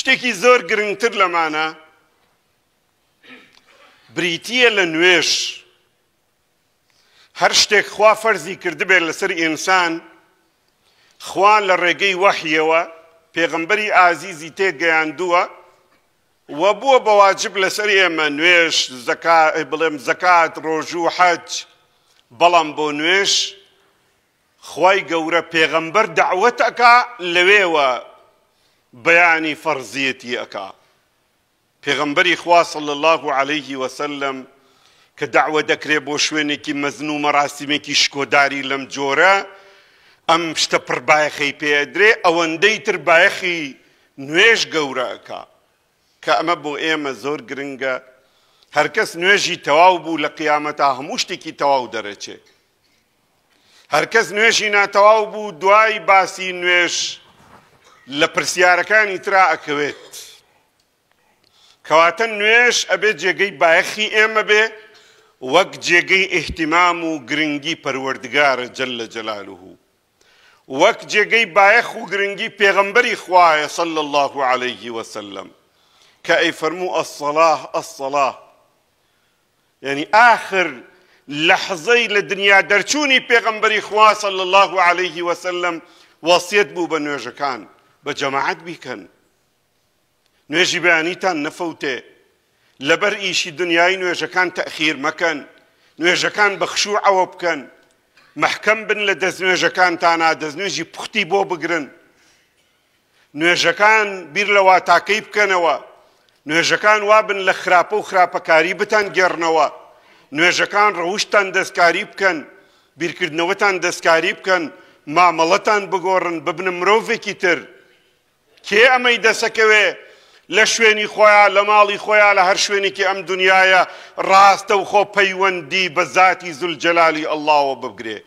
شتێکی زۆر گرنگتر لەمانە بریتە لە نوێش هەر شتێک خوا فەرزی کردبێت لەسەر ئینسان خوا لە ڕێگەی وەحیەوە پێغمبەری ئازیزی تێگەیاندووە وە بووە بەواجب لەسەر ئێمە نوێش بڵێم زەکات ڕۆژوو حەج بەڵام بۆ نوێش خی گەورە پێغەمبەر دعوەتەکە لەوێوە بەیانی فەرزیەتی ئەکا پێغەمبەری خواصل الله عليه وسلم کە داوە دەکرێ بۆ شوێنێکی مەزن و مەڕاستیمێکی شکۆداری لەم جۆرە ئەم شتە پڕبایەخی پێدرێ ئەوەندەی تر بایەخی نوێژ گەورەکە کە ئەمە بۆ ئێمە زۆر گرنگە هەرکەس نوێژی تەواو بوو لە قیامەتا هەموو شتێکی تەواو دەرەچێت هەرکەس نوێژی ناتەواو بوو دوای باسی نوێش لە پرسیارەکانی ترا ئەکەوێت کەواتە نوێش ئەبێت جێگەی بایەخی ئێمە بێ وەک جێگەی ئیحتیمام و گرنگی پەروەردگارە جل لە جەلالوه وەک جێگەی بایەخ و گرنگی پێغەمبەری خوایە صل الله عليه وسلم کە ئەی فەرموو ئەسەڵاه ئەسەڵاه یعنی ئاخر لەحزەی لە دنیا دەرچوونی پێغەمبەری خوا صلى الله عليه وسلم وەسیەت بوو بە نوێژەکان بە جەماعەت بیکەن نوێژی بەیانیتان نەفەوتێ لەبەر ئیشی دنیای نوێژەکان تەخیر مەکەن نوێژەکان بەخشوع ئەوە بکەن محکەم بن لە دەست نوێژەکانتانە دەستنوێژی پوختی بۆ بگرن نوێژەکان بیر لە واتاکەی بکەنەوە نوێژەکان وابن لە خراپە و خراپەکاری بتان گێڕنەوە نوێژەکان ڕەوشتان دەستکاری بکەن بیرکردنەوەتان دەستکاری بکەن مامەڵەتان بگۆڕن ببنە مرۆڤێکی تر کێ ئەمەی دەسەکەوێ لە شوێنی خۆیان لە ماڵی خۆیان لە هەر شوێنێکی ئەم دنیاە ڕاستە و خۆ پەیوەندی بە ذاتی زولجەلالی ئەللاوە ببگرێ.